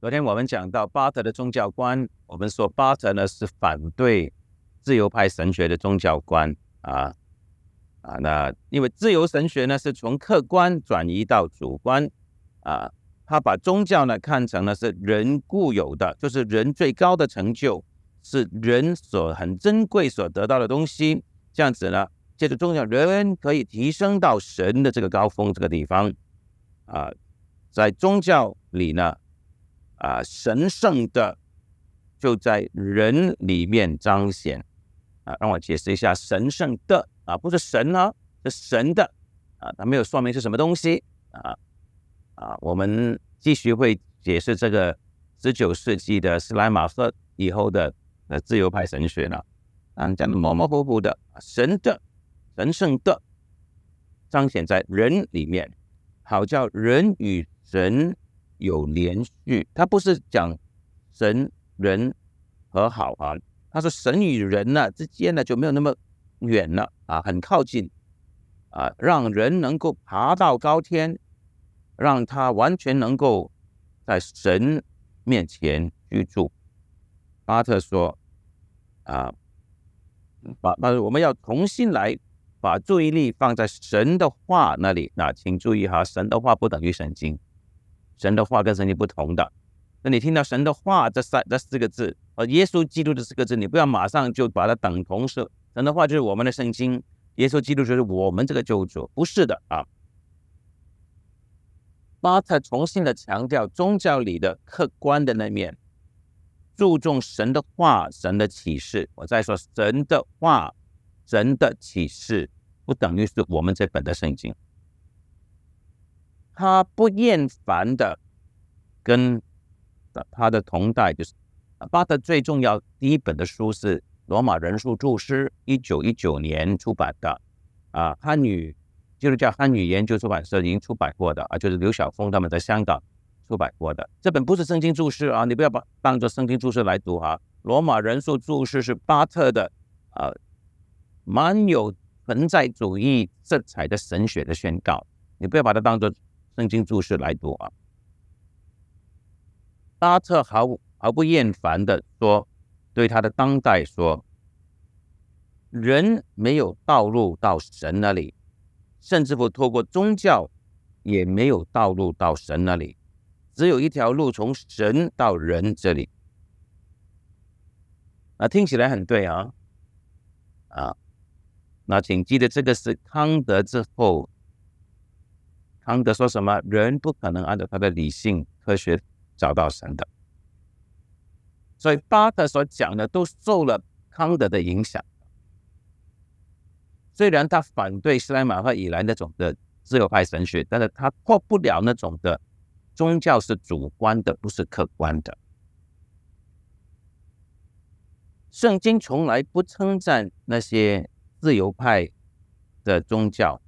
昨天我们讲到巴特的宗教观，我们说巴特呢是反对自由派神学的宗教观啊啊，那因为自由神学呢是从客观转移到主观啊，他把宗教呢看成了是人固有的，就是人最高的成就，是人所很珍贵所得到的东西。这样子呢，借助宗教，人可以提升到神的这个高峰这个地方啊，在宗教里呢。啊，神圣的就在人里面彰显啊！让我解释一下，神圣的啊，不是神啊，是神的啊，他没有说明是什么东西啊啊！我们继续会解释这个十九世纪的斯莱马赫以后的呃自由派神学呢，啊，讲的模模糊糊的，神的神圣的彰显在人里面，好叫人与神。有连续，他不是讲神人和好啊，他说神与人呢之间呢就没有那么远了啊，很靠近啊，让人能够爬到高天，让他完全能够在神面前居住。巴特说啊，把那我们要重新来把注意力放在神的话那里那请注意哈，神的话不等于圣经。神的话跟神经不同的，那你听到神的话这三这四个字，呃，耶稣基督的四个字，你不要马上就把它等同是神的话，就是我们的圣经，耶稣基督就是我们这个救主，不是的啊。巴特重新的强调宗教里的客观的那面，注重神的话、神的启示。我再说神的话、神的启示，不等于是我们这本的圣经。他不厌烦的跟他的同代就是，巴特最重要第一本的书是《罗马人数注释》，一九一九年出版的，啊，汉语就是叫汉语研究出版社已经出版过的啊，就是刘晓峰他们在香港出版过的。这本不是圣经注释啊，你不要把当做圣经注释来读啊，《罗马人数注释》是巴特的啊，蛮有存在主义色彩的神学的宣告，你不要把它当做。圣经注释来读啊，巴特毫毫不厌烦的说：“对他的当代说，人没有道路到神那里，甚至乎透过宗教也没有道路到神那里，只有一条路从神到人这里。”啊，听起来很对啊，啊，那请记得这个是康德之后。康德说什么？人不可能按照他的理性科学找到神的。所以巴特所讲的都受了康德的影响。虽然他反对施莱马赫以来那种的自由派神学，但是他破不了那种的宗教是主观的，不是客观的。圣经从来不称赞那些自由派的宗教。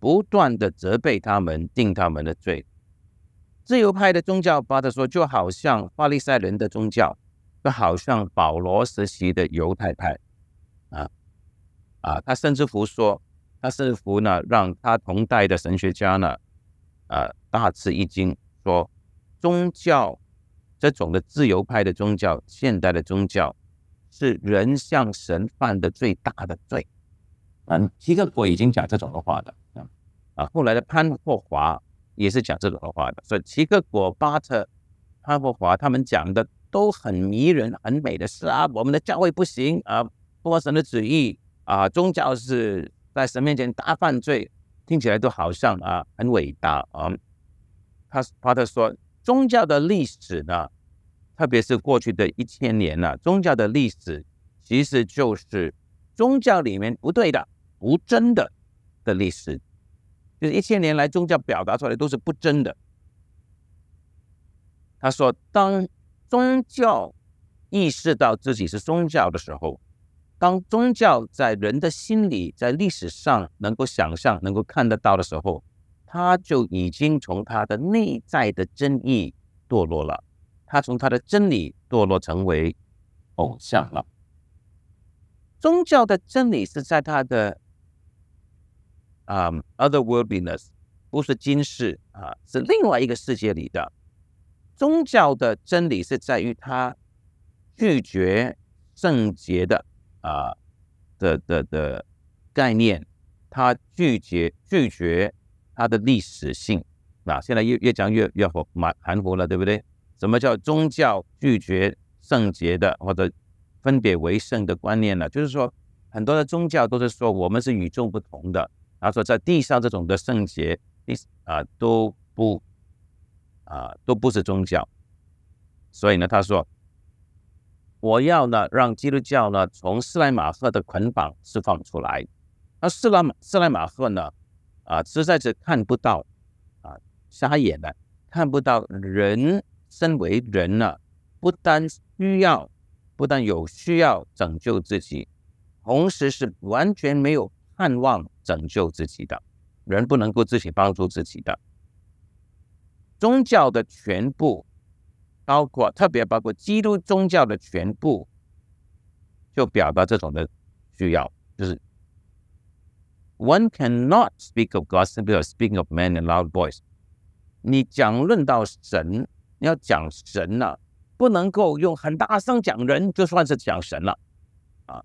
不断的责备他们，定他们的罪。自由派的宗教，巴特说，就好像巴利塞人的宗教，就好像保罗时期的犹太派啊啊！他甚至乎说，他甚至乎呢，让他同代的神学家呢，啊，大吃一惊，说宗教这种的自由派的宗教，现代的宗教，是人向神犯的最大的罪。嗯，一个鬼已经讲这种的话了。啊，后来的潘霍华也是讲这种话的，所以齐克果、巴特、潘霍华他们讲的都很迷人、很美的，是啊，我们的教会不行啊，不神的旨意啊，宗教是在神面前大犯罪，听起来都好像啊，很伟大啊。他巴特说，宗教的历史呢，特别是过去的一千年呢，宗教的历史其实就是宗教里面不对的、不真的的历史。就是一千年来宗教表达出来都是不真的。他说，当宗教意识到自己是宗教的时候，当宗教在人的心理、在历史上能够想象、能够看得到的时候，他就已经从他的内在的真意堕落了，他从他的真理堕落成为偶像了。宗教的真理是在他的。啊，otherworldliness 不是今世啊，是另外一个世界里的宗教的真理是在于它拒绝圣洁的啊的的的概念，它拒绝拒绝它的历史性。啊，现在越越讲越越含含糊了，对不对？什么叫宗教拒绝圣洁的或者分别为圣的观念呢？就是说，很多的宗教都是说我们是与众不同的。他说：“在地上这种的圣洁，啊，都不，啊，都不是宗教。所以呢，他说，我要呢让基督教呢从斯莱马赫的捆绑释放出来。那斯莱马斯莱马赫呢，啊，实在是看不到，啊，瞎眼的，看不到人身为人了，不但需要，不但有需要拯救自己，同时是完全没有盼望。”拯救自己的人不能够自己帮助自己的宗教的全部，包括特别包括基督宗教的全部，就表达这种的需要。就是，One cannot speak of God simply speaking of m e n in loud voice。你讲论到神，你要讲神了，不能够用很大声讲人，就算是讲神了啊。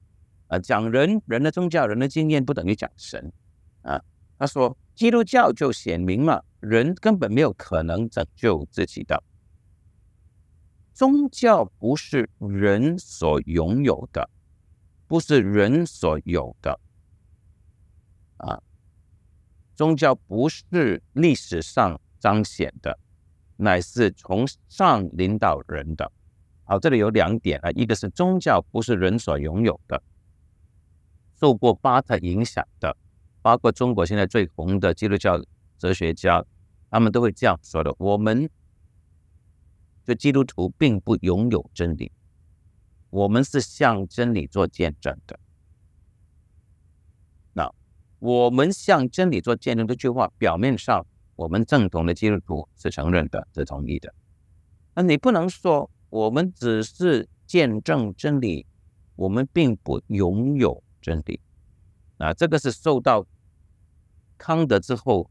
啊，讲人人的宗教，人的经验不等于讲神啊。他说，基督教就显明了，人根本没有可能拯救自己的宗教，不是人所拥有的，不是人所有的啊。宗教不是历史上彰显的，乃是从上领导人的。好，这里有两点啊，一个是宗教不是人所拥有的。受过巴特影响的，包括中国现在最红的基督教哲学家，他们都会这样说的。我们就基督徒并不拥有真理，我们是向真理做见证的。那我们向真理做见证这句话，表面上我们正统的基督徒是承认的，是同意的。那你不能说我们只是见证真理，我们并不拥有。真理啊，这个是受到康德之后，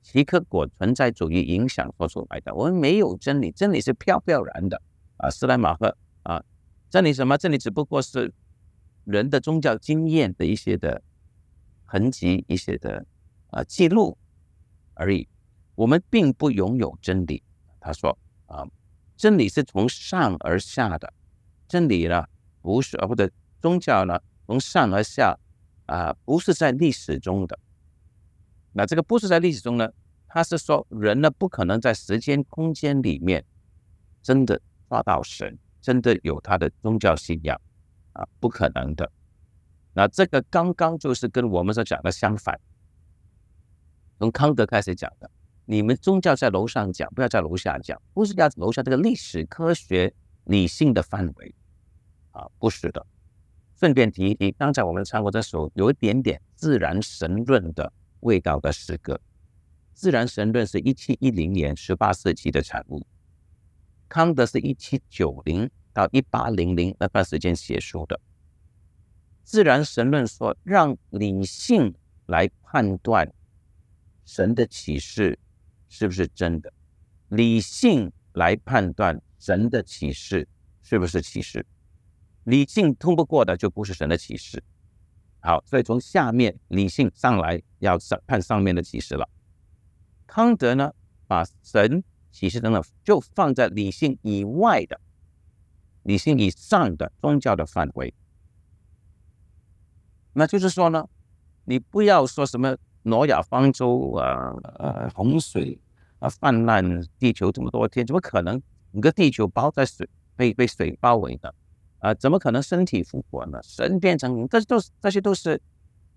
齐克果存在主义影响出来的。我们没有真理，真理是飘飘然的啊！斯莱马赫啊，真理什么？真理只不过是人的宗教经验的一些的痕迹，一些的啊记录而已。我们并不拥有真理。他说啊，真理是从上而下的，真理呢不是，啊，或者宗教呢？从上而下，啊，不是在历史中的。那这个不是在历史中呢？他是说人呢不可能在时间空间里面真的抓到神，真的有他的宗教信仰啊，不可能的。那这个刚刚就是跟我们所讲的相反。从康德开始讲的，你们宗教在楼上讲，不要在楼下讲，不是在楼下这个历史科学理性的范围啊，不是的。顺便提一提，刚才我们唱过这首有一点点自然神论的味道的诗歌。自然神论是一七一零年十八世纪的产物，康德是一七九零到一八零零那段时间写书的。自然神论说，让理性来判断神的启示是不是真的，理性来判断神的启示是不是启示。理性通不过的就不是神的启示，好，所以从下面理性上来要审判上面的启示了。康德呢，把神启示等等就放在理性以外的、理性以上的宗教的范围。那就是说呢，你不要说什么挪亚方舟啊，呃，洪水啊，泛滥地球这么多天，怎么可能整个地球包在水被被水包围的，啊，怎么可能身体复活呢？神变成灵，这都是这些都是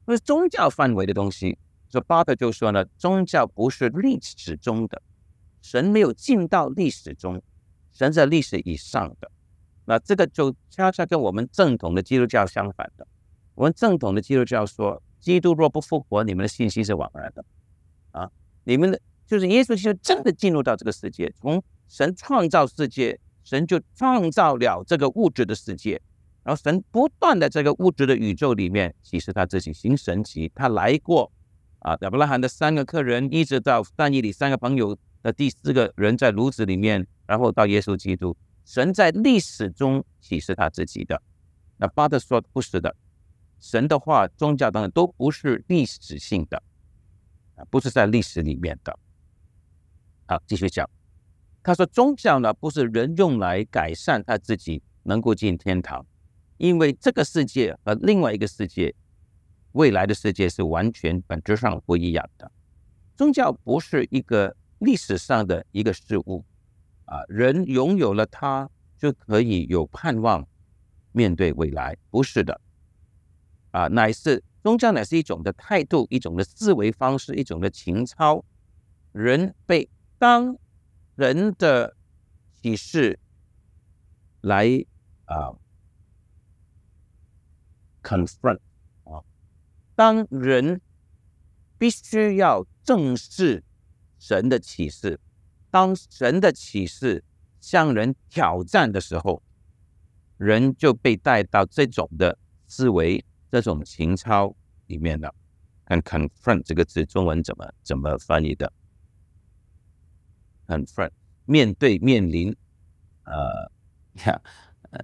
都是宗教范围的东西。所以巴特就说呢，宗教不是历史中的，神没有进到历史中，神在历史以上的。那这个就恰恰跟我们正统的基督教相反的。我们正统的基督教说，基督若不复活，你们的信息是枉然的。啊，你们的就是耶稣基督真的进入到这个世界，从神创造世界。神就创造了这个物质的世界，然后神不断的这个物质的宇宙里面，启示他自己行神奇。他来过啊，亚伯拉罕的三个客人，一直到但义里三个朋友的第四个人在炉子里面，然后到耶稣基督。神在历史中启示他自己的。那巴特说不是的，神的话、宗教等等都不是历史性的啊，不是在历史里面的。好，继续讲。他说：“宗教呢，不是人用来改善他自己，能够进天堂，因为这个世界和另外一个世界，未来的世界是完全本质上不一样的。宗教不是一个历史上的一个事物啊，人拥有了它就可以有盼望面对未来，不是的，啊，乃是宗教乃是一种的态度，一种的思维方式，一种的情操，人被当。”人的启示来啊，confront 啊，当人必须要正视神的启示，当神的启示向人挑战的时候，人就被带到这种的思维、这种情操里面了。看 confront 这个字，中文怎么怎么翻译的？很烦，面对面临，呃，看，呃，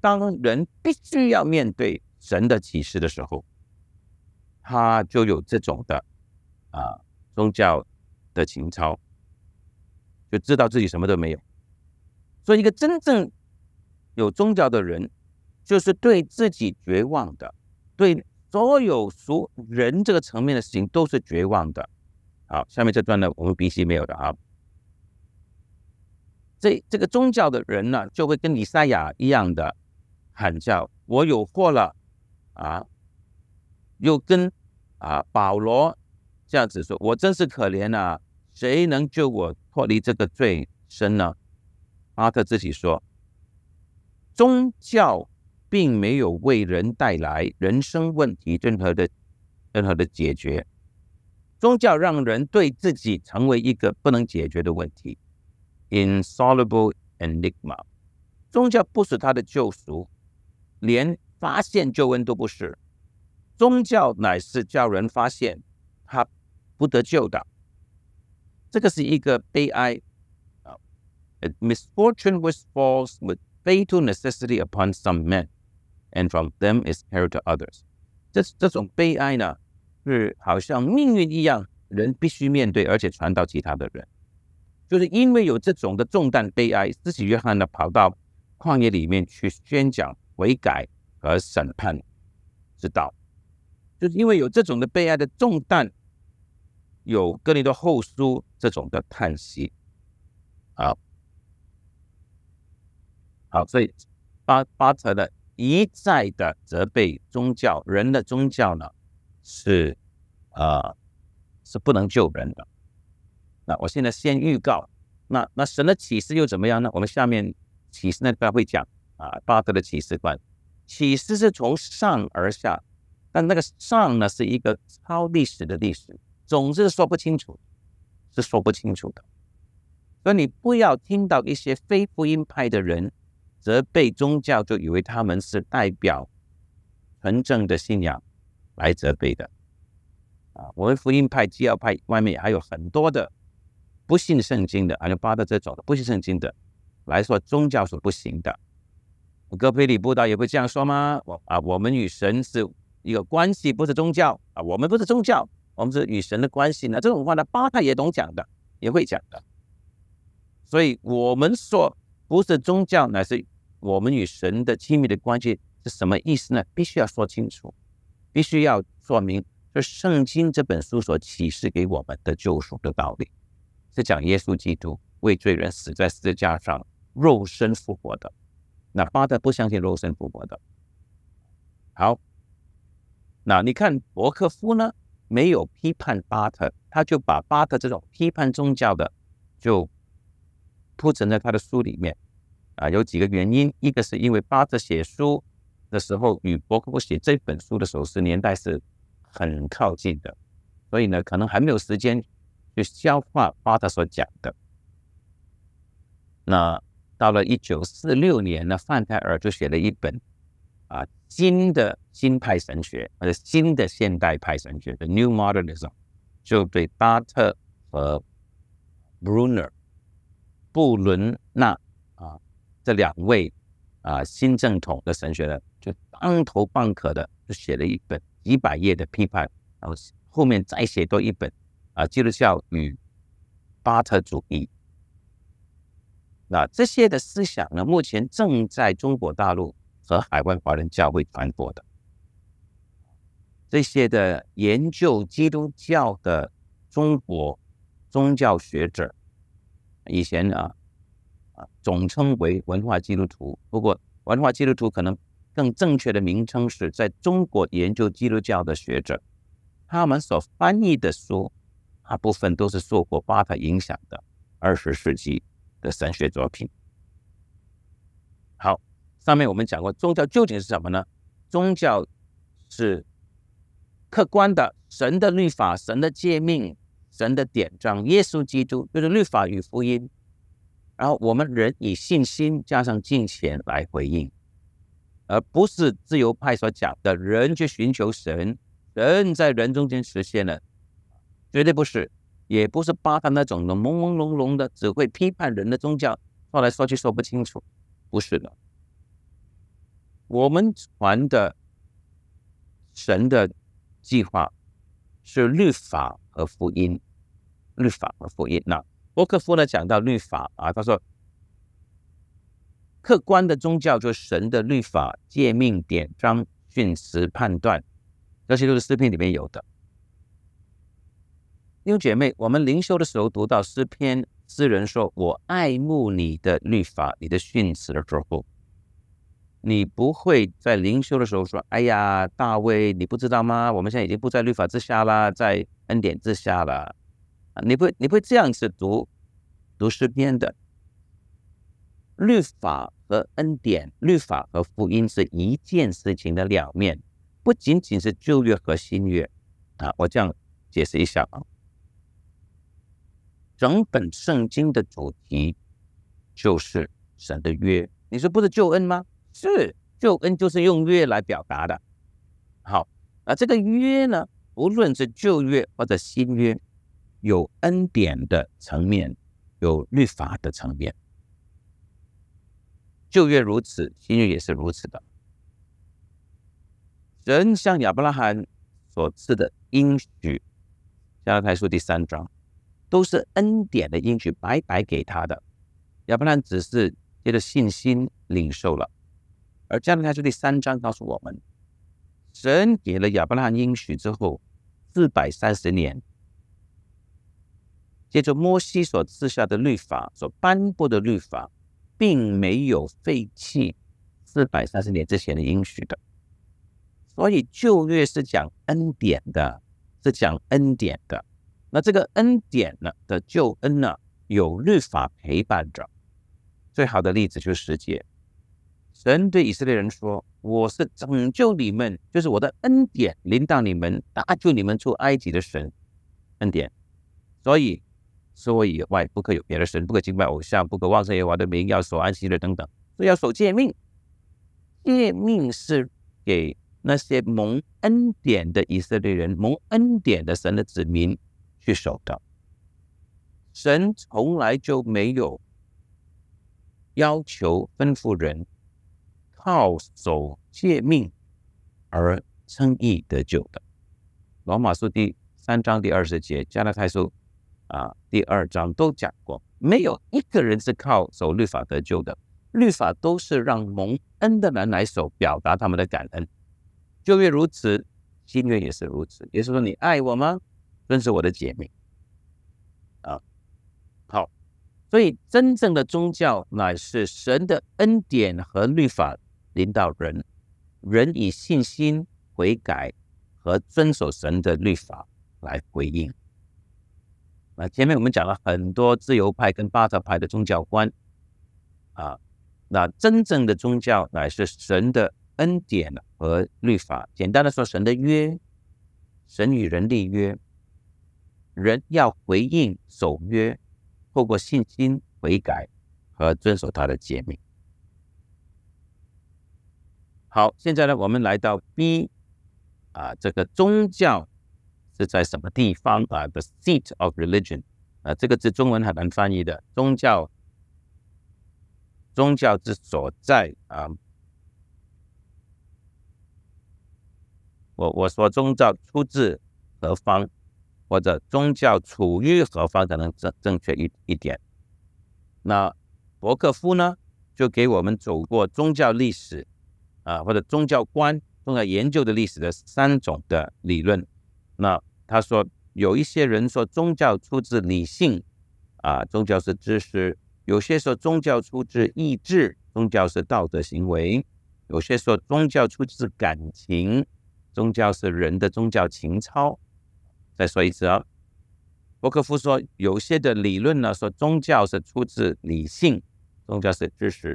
当人必须要面对神的启示的时候，他就有这种的啊宗教的情操，就知道自己什么都没有。所以，一个真正有宗教的人，就是对自己绝望的，对所有俗人这个层面的事情都是绝望的。好，下面这段呢，我们必须没有的啊。这这个宗教的人呢，就会跟以赛亚一样的喊叫：“我有祸了啊！”又跟啊保罗这样子说：“我真是可怜啊，谁能救我脱离这个罪身呢？”阿特自己说：“宗教并没有为人带来人生问题任何的任何的解决。”宗教让人对自己成为一个不能解决的问题，insoluble enigma。宗教不是他的救赎，连发现救恩都不是。宗教乃是叫人发现他不得救的。这个是一个悲哀，a 啊、misfortune which falls with fatal necessity upon some men, and from them is hered to others。这这种悲哀呢？是好像命运一样，人必须面对，而且传到其他的人。就是因为有这种的重担悲哀，自己约翰呢跑到旷野里面去宣讲悔改和审判之道。就是因为有这种的悲哀的重担，有哥林多后书这种的叹息。好，好，所以巴巴特的一再的责备宗教，人的宗教呢？是啊，是不能救人的。那我现在先预告，那那神的启示又怎么样呢？我们下面启示那边会讲啊，巴德的启示观，启示是从上而下，但那个上呢是一个超历史的历史，总是说不清楚，是说不清楚的。所以你不要听到一些非福音派的人责备宗教，就以为他们是代表纯正的信仰。来责备的，啊，我们福音派、基要派外面还有很多的不信圣经的，还有巴的这种的不信圣经的来说，宗教是不行的。哥腓里布道也会这样说吗？我啊，我们与神是一个关系，不是宗教啊，我们不是宗教，我们是与神的关系。那这种话呢，巴太也懂讲的，也会讲的。所以，我们说不是宗教，乃是我们与神的亲密的关系是什么意思呢？必须要说清楚。必须要说明，这《圣经》这本书所启示给我们的救赎的道理，是讲耶稣基督为罪人死在十字架上，肉身复活的。那巴特不相信肉身复活的。好，那你看伯克夫呢？没有批判巴特，他就把巴特这种批判宗教的，就铺陈在他的书里面。啊，有几个原因，一个是因为巴特写书。的时候与伯克布写这本书的时候是年代是很靠近的，所以呢，可能还没有时间去消化巴特所讲的。那到了一九四六年呢，范泰尔就写了一本啊，新的新派神学，或者新的现代派神学的 New Modernism，就对巴特和 Brunner 布伦纳啊这两位。啊，新正统的神学呢，就当头棒壳的，就写了一本几百页的批判，然后后面再写多一本，啊，基督教与巴特主义。那这些的思想呢，目前正在中国大陆和海外华人教会传播的这些的研究基督教的中国宗教学者，以前啊。总称为文化基督徒，不过文化基督徒可能更正确的名称是在中国研究基督教的学者，他们所翻译的书，大部分都是受过巴塔影响的二十世纪的神学作品。好，上面我们讲过宗教究竟是什么呢？宗教是客观的神的律法、神的诫命、神的典章、耶稣基督，就是律法与福音。然后我们人以信心加上金钱来回应，而不是自由派所讲的人去寻求神，人在人中间实现了，绝对不是，也不是巴哈那种的朦朦胧胧的，只会批判人的宗教，说来说去说不清楚，不是的。我们传的神的计划是律法和福音，律法和福音那。伯克夫呢讲到律法啊，他说客观的宗教就是神的律法、诫命、典章、训词、判断，这些都是诗篇里面有的。弟兄姐妹，我们灵修的时候读到诗篇，诗人说：“我爱慕你的律法，你的训词的时候，你不会在灵修的时候说：‘哎呀，大卫，你不知道吗？我们现在已经不在律法之下啦，在恩典之下了。’你会你会这样子读读诗篇的律法和恩典，律法和福音是一件事情的两面，不仅仅是旧约和新约啊。我这样解释一下啊。整本圣经的主题就是神的约，你说不是救恩吗？是救恩就是用约来表达的。好，那这个约呢，无论是旧约或者新约。有恩典的层面，有律法的层面，旧约如此，新约也是如此的。神向亚伯拉罕所赐的应许，加拉太书第三章，都是恩典的应许，白白给他的。亚伯拉罕只是借着信心领受了。而加拉太书第三章告诉我们，神给了亚伯拉罕应许之后，四百三十年。借着，摩西所赐下的律法，所颁布的律法，并没有废弃四百三十年之前的应许的。所以，旧约是讲恩典的，是讲恩典的。那这个恩典呢的救恩呢，有律法陪伴着。最好的例子就是十诫。神对以色列人说：“我是拯救你们，就是我的恩典临到你们，搭救你们出埃及的神，恩典。”所以。除我以外不可有别的神，不可敬拜偶像，不可妄称耶和华的名，要守安息日等等。所以要守诫命。诫命是给那些蒙恩典的以色列人，蒙恩典的神的子民去守的。神从来就没有要求、吩咐人靠守诫命而称义得救的。罗马书第三章第二十节，加拉太书。啊，第二章都讲过，没有一个人是靠守律法得救的，律法都是让蒙恩的人来守，表达他们的感恩。旧约如此，新约也是如此。耶稣说：“你爱我吗？遵守我的姐妹。”啊，好，所以真正的宗教乃是神的恩典和律法领导人，人以信心、悔改和遵守神的律法来回应。啊，前面我们讲了很多自由派跟巴塔派的宗教观，啊，那真正的宗教乃是神的恩典和律法。简单的说，神的约，神与人立约，人要回应守约，透过信心悔改和遵守他的诫命。好，现在呢，我们来到 B 啊，这个宗教。是在什么地方啊？The seat of religion，啊，这个字中文很难翻译的，宗教，宗教之所在啊。我我说宗教出自何方，或者宗教处于何方，才能正正确一一点。那伯克夫呢，就给我们走过宗教历史啊，或者宗教观宗教研究的历史的三种的理论。那他说：“有一些人说宗教出自理性，啊，宗教是知识；有些说宗教出自意志，宗教是道德行为；有些说宗教出自感情，宗教是人的宗教情操。”再说一次啊，伯克夫说：“有些的理论呢，说宗教是出自理性，宗教是知识；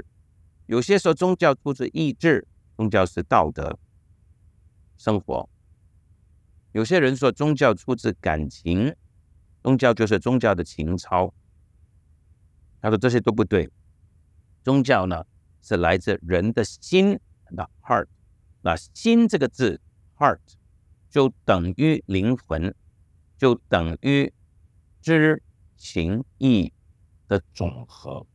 有些说宗教出自意志，宗教是道德生活。”有些人说宗教出自感情，宗教就是宗教的情操。他说这些都不对，宗教呢是来自人的心的 heart。那心这个字 heart 就等于灵魂，就等于知、情、意的总和。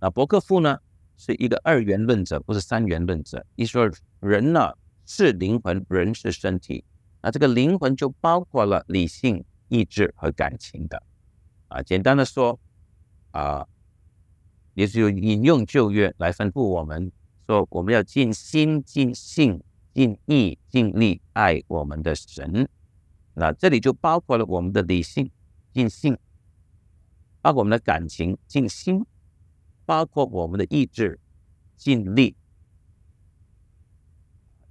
那伯克夫呢是一个二元论者，不是三元论者。一说人呢是灵魂，人是身体。那这个灵魂就包括了理性、意志和感情的。啊，简单的说，啊，也是引用旧约来吩咐我们说，我们要尽心、尽性、尽意、尽力爱我们的神。那这里就包括了我们的理性尽性，包括我们的感情尽心，包括我们的意志尽力，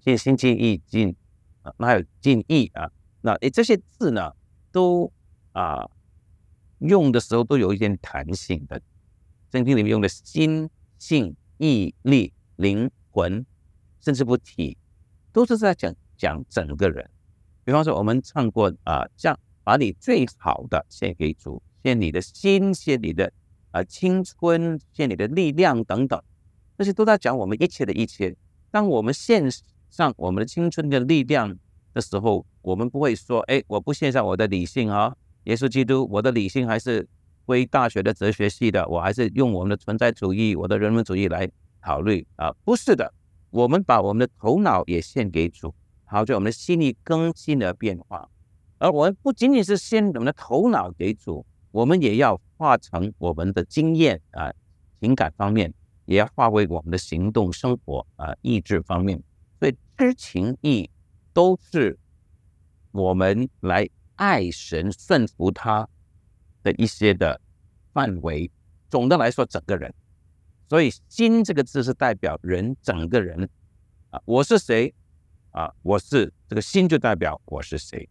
尽心尽意尽。那还有敬意啊，那诶，这些字呢，都啊，用的时候都有一点弹性的。圣经里面用的心、性毅力、灵魂，甚至不提，都是在讲讲整个人。比方说，我们唱过啊，像把你最好的献给主，献你的心，献你的啊青春，献你的力量等等，那些都在讲我们一切的一切。当我们献。上我们的青春的力量的时候，我们不会说：“哎，我不献上我的理性啊，耶稣基督，我的理性还是归大学的哲学系的，我还是用我们的存在主义、我的人文主义来考虑啊。”不是的，我们把我们的头脑也献给主，好在我们的心理更新的变化。而我们不仅仅是献我们的头脑给主，我们也要化成我们的经验啊，情感方面也要化为我们的行动生活啊，意志方面。知情意都是我们来爱神顺服他的一些的范围。总的来说，整个人，所以心这个字是代表人整个人啊，我是谁啊？我是这个心就代表我是谁。